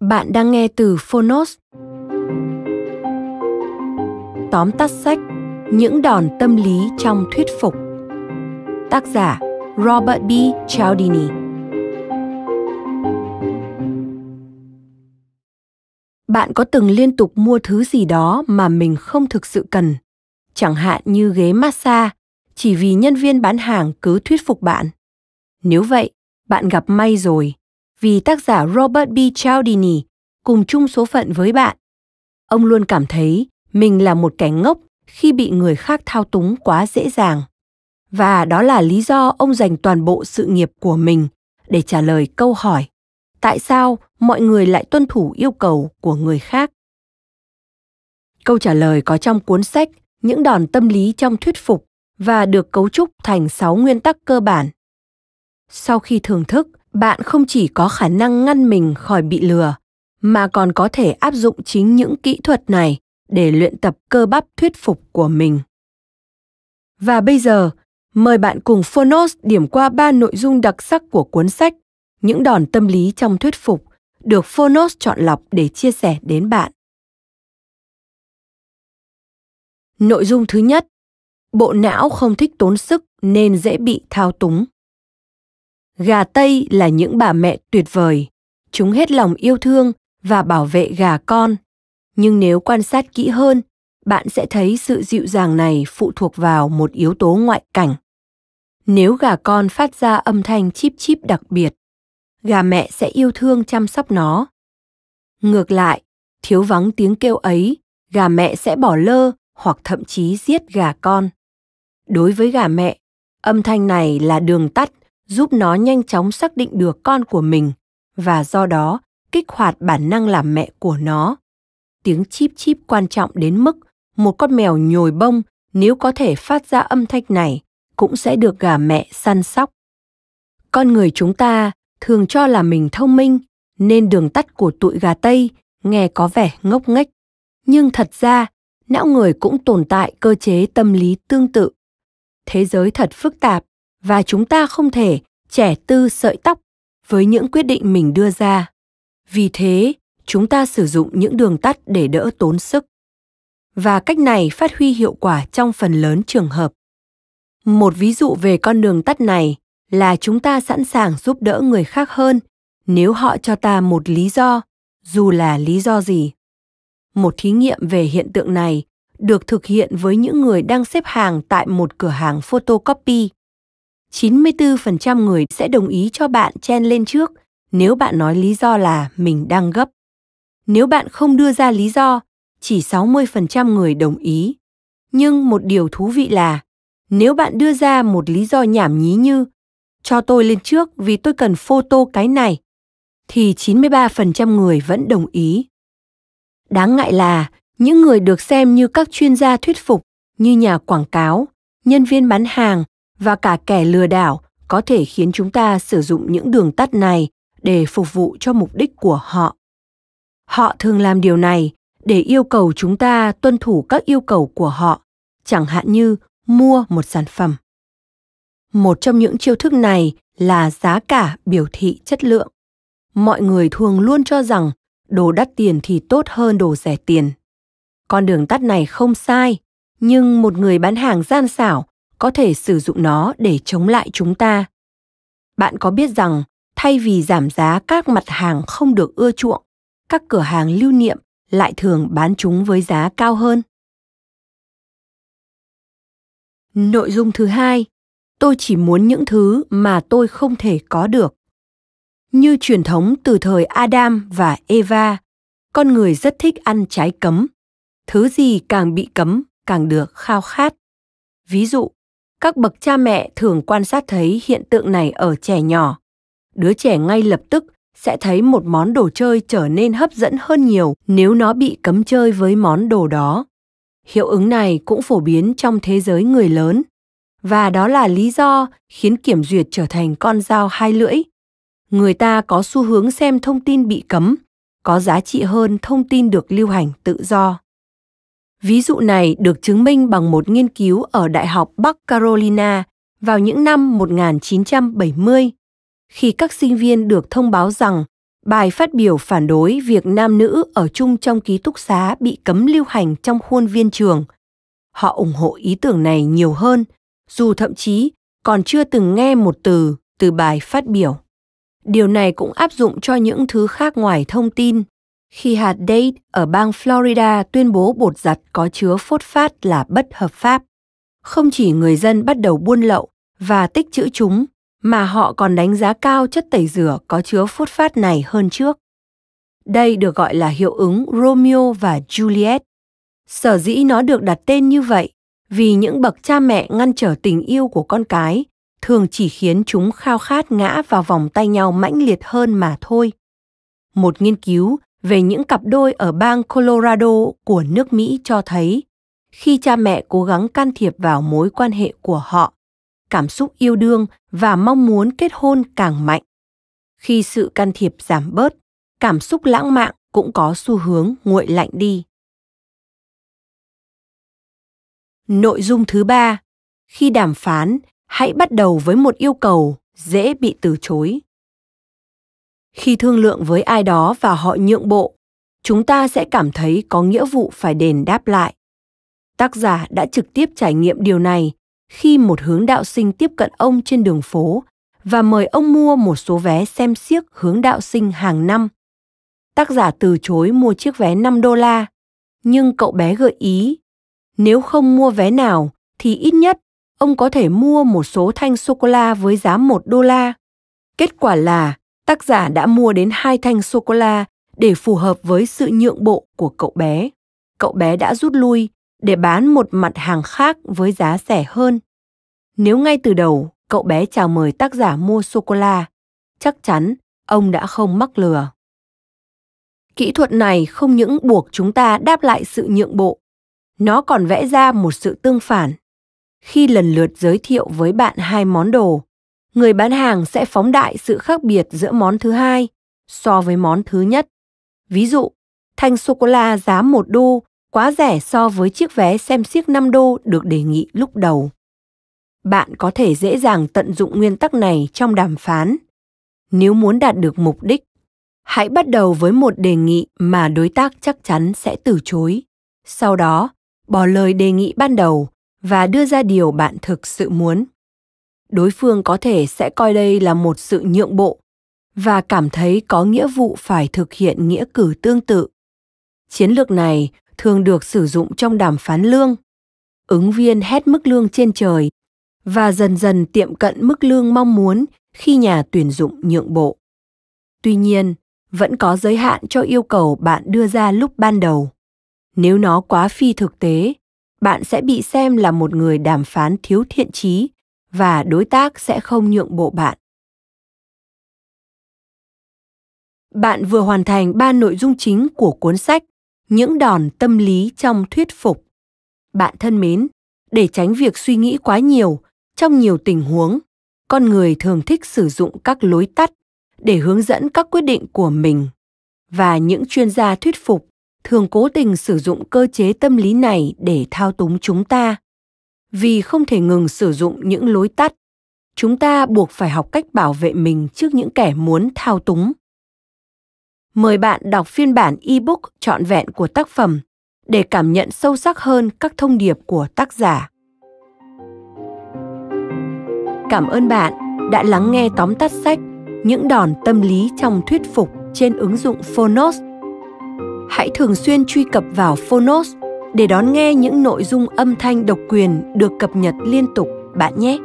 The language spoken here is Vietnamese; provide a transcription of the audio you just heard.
Bạn đang nghe từ Phonos. Tóm tắt sách Những đòn tâm lý trong thuyết phục Tác giả Robert B. Cialdini Bạn có từng liên tục mua thứ gì đó mà mình không thực sự cần, chẳng hạn như ghế massage, chỉ vì nhân viên bán hàng cứ thuyết phục bạn. Nếu vậy, bạn gặp may rồi vì tác giả Robert B. Cialdini cùng chung số phận với bạn. Ông luôn cảm thấy mình là một kẻ ngốc khi bị người khác thao túng quá dễ dàng. Và đó là lý do ông dành toàn bộ sự nghiệp của mình để trả lời câu hỏi tại sao mọi người lại tuân thủ yêu cầu của người khác. Câu trả lời có trong cuốn sách Những đòn tâm lý trong thuyết phục và được cấu trúc thành 6 nguyên tắc cơ bản. Sau khi thưởng thức, bạn không chỉ có khả năng ngăn mình khỏi bị lừa mà còn có thể áp dụng chính những kỹ thuật này để luyện tập cơ bắp thuyết phục của mình. Và bây giờ, mời bạn cùng Phonos điểm qua ba nội dung đặc sắc của cuốn sách Những đòn tâm lý trong thuyết phục được Phonos chọn lọc để chia sẻ đến bạn. Nội dung thứ nhất, bộ não không thích tốn sức nên dễ bị thao túng. Gà Tây là những bà mẹ tuyệt vời. Chúng hết lòng yêu thương và bảo vệ gà con. Nhưng nếu quan sát kỹ hơn, bạn sẽ thấy sự dịu dàng này phụ thuộc vào một yếu tố ngoại cảnh. Nếu gà con phát ra âm thanh chip chip đặc biệt, gà mẹ sẽ yêu thương chăm sóc nó. Ngược lại, thiếu vắng tiếng kêu ấy, gà mẹ sẽ bỏ lơ hoặc thậm chí giết gà con. Đối với gà mẹ, âm thanh này là đường tắt giúp nó nhanh chóng xác định được con của mình và do đó kích hoạt bản năng làm mẹ của nó. Tiếng chip chip quan trọng đến mức một con mèo nhồi bông nếu có thể phát ra âm thanh này cũng sẽ được gà mẹ săn sóc. Con người chúng ta thường cho là mình thông minh nên đường tắt của tụi gà Tây nghe có vẻ ngốc nghếch. Nhưng thật ra, não người cũng tồn tại cơ chế tâm lý tương tự. Thế giới thật phức tạp và chúng ta không thể trẻ tư sợi tóc với những quyết định mình đưa ra. Vì thế, chúng ta sử dụng những đường tắt để đỡ tốn sức. Và cách này phát huy hiệu quả trong phần lớn trường hợp. Một ví dụ về con đường tắt này là chúng ta sẵn sàng giúp đỡ người khác hơn nếu họ cho ta một lý do, dù là lý do gì. Một thí nghiệm về hiện tượng này được thực hiện với những người đang xếp hàng tại một cửa hàng photocopy. 94% người sẽ đồng ý cho bạn chen lên trước nếu bạn nói lý do là mình đang gấp. Nếu bạn không đưa ra lý do, chỉ 60% người đồng ý. Nhưng một điều thú vị là nếu bạn đưa ra một lý do nhảm nhí như cho tôi lên trước vì tôi cần photo cái này thì 93% người vẫn đồng ý. Đáng ngại là những người được xem như các chuyên gia thuyết phục như nhà quảng cáo, nhân viên bán hàng và cả kẻ lừa đảo có thể khiến chúng ta sử dụng những đường tắt này để phục vụ cho mục đích của họ họ thường làm điều này để yêu cầu chúng ta tuân thủ các yêu cầu của họ chẳng hạn như mua một sản phẩm một trong những chiêu thức này là giá cả biểu thị chất lượng mọi người thường luôn cho rằng đồ đắt tiền thì tốt hơn đồ rẻ tiền con đường tắt này không sai nhưng một người bán hàng gian xảo có thể sử dụng nó để chống lại chúng ta bạn có biết rằng thay vì giảm giá các mặt hàng không được ưa chuộng các cửa hàng lưu niệm lại thường bán chúng với giá cao hơn nội dung thứ hai tôi chỉ muốn những thứ mà tôi không thể có được như truyền thống từ thời adam và eva con người rất thích ăn trái cấm thứ gì càng bị cấm càng được khao khát ví dụ các bậc cha mẹ thường quan sát thấy hiện tượng này ở trẻ nhỏ đứa trẻ ngay lập tức sẽ thấy một món đồ chơi trở nên hấp dẫn hơn nhiều nếu nó bị cấm chơi với món đồ đó hiệu ứng này cũng phổ biến trong thế giới người lớn và đó là lý do khiến kiểm duyệt trở thành con dao hai lưỡi người ta có xu hướng xem thông tin bị cấm có giá trị hơn thông tin được lưu hành tự do Ví dụ này được chứng minh bằng một nghiên cứu ở Đại học Bắc Carolina vào những năm 1970, khi các sinh viên được thông báo rằng bài phát biểu phản đối việc nam nữ ở chung trong ký túc xá bị cấm lưu hành trong khuôn viên trường. Họ ủng hộ ý tưởng này nhiều hơn, dù thậm chí còn chưa từng nghe một từ từ bài phát biểu. Điều này cũng áp dụng cho những thứ khác ngoài thông tin khi hạt date ở bang Florida tuyên bố bột giặt có chứa phốt phát là bất hợp pháp. Không chỉ người dân bắt đầu buôn lậu và tích trữ chúng, mà họ còn đánh giá cao chất tẩy rửa có chứa phốt phát này hơn trước. Đây được gọi là hiệu ứng Romeo và Juliet. Sở dĩ nó được đặt tên như vậy vì những bậc cha mẹ ngăn trở tình yêu của con cái thường chỉ khiến chúng khao khát ngã vào vòng tay nhau mãnh liệt hơn mà thôi. Một nghiên cứu về những cặp đôi ở bang Colorado của nước Mỹ cho thấy khi cha mẹ cố gắng can thiệp vào mối quan hệ của họ, cảm xúc yêu đương và mong muốn kết hôn càng mạnh. Khi sự can thiệp giảm bớt, cảm xúc lãng mạn cũng có xu hướng nguội lạnh đi. Nội dung thứ ba, khi đàm phán, hãy bắt đầu với một yêu cầu dễ bị từ chối khi thương lượng với ai đó và họ nhượng bộ chúng ta sẽ cảm thấy có nghĩa vụ phải đền đáp lại tác giả đã trực tiếp trải nghiệm điều này khi một hướng đạo sinh tiếp cận ông trên đường phố và mời ông mua một số vé xem xiếc hướng đạo sinh hàng năm. Tác giả từ chối mua chiếc vé 5 đô la, nhưng cậu bé gợi ý, nếu không mua vé nào thì ít nhất ông có thể mua một số thanh sô cô la với giá 1 đô la. Kết quả là tác giả đã mua đến hai thanh sô-cô-la để phù hợp với sự nhượng bộ của cậu bé. Cậu bé đã rút lui để bán một mặt hàng khác với giá rẻ hơn. Nếu ngay từ đầu cậu bé chào mời tác giả mua sô-cô-la, chắc chắn ông đã không mắc lừa. Kỹ thuật này không những buộc chúng ta đáp lại sự nhượng bộ, nó còn vẽ ra một sự tương phản. Khi lần lượt giới thiệu với bạn hai món đồ, người bán hàng sẽ phóng đại sự khác biệt giữa món thứ hai so với món thứ nhất. Ví dụ, thanh sô cô la giá 1 đô quá rẻ so với chiếc vé xem xiếc 5 đô được đề nghị lúc đầu. Bạn có thể dễ dàng tận dụng nguyên tắc này trong đàm phán. Nếu muốn đạt được mục đích, hãy bắt đầu với một đề nghị mà đối tác chắc chắn sẽ từ chối. Sau đó, bỏ lời đề nghị ban đầu và đưa ra điều bạn thực sự muốn đối phương có thể sẽ coi đây là một sự nhượng bộ và cảm thấy có nghĩa vụ phải thực hiện nghĩa cử tương tự. Chiến lược này thường được sử dụng trong đàm phán lương. Ứng viên hét mức lương trên trời và dần dần tiệm cận mức lương mong muốn khi nhà tuyển dụng nhượng bộ. Tuy nhiên, vẫn có giới hạn cho yêu cầu bạn đưa ra lúc ban đầu. Nếu nó quá phi thực tế, bạn sẽ bị xem là một người đàm phán thiếu thiện trí và đối tác sẽ không nhượng bộ bạn. Bạn vừa hoàn thành ba nội dung chính của cuốn sách Những đòn tâm lý trong thuyết phục. Bạn thân mến, để tránh việc suy nghĩ quá nhiều trong nhiều tình huống, con người thường thích sử dụng các lối tắt để hướng dẫn các quyết định của mình và những chuyên gia thuyết phục thường cố tình sử dụng cơ chế tâm lý này để thao túng chúng ta vì không thể ngừng sử dụng những lối tắt chúng ta buộc phải học cách bảo vệ mình trước những kẻ muốn thao túng mời bạn đọc phiên bản ebook trọn vẹn của tác phẩm để cảm nhận sâu sắc hơn các thông điệp của tác giả cảm ơn bạn đã lắng nghe tóm tắt sách những đòn tâm lý trong thuyết phục trên ứng dụng phonos hãy thường xuyên truy cập vào phonos để đón nghe những nội dung âm thanh độc quyền được cập nhật liên tục bạn nhé.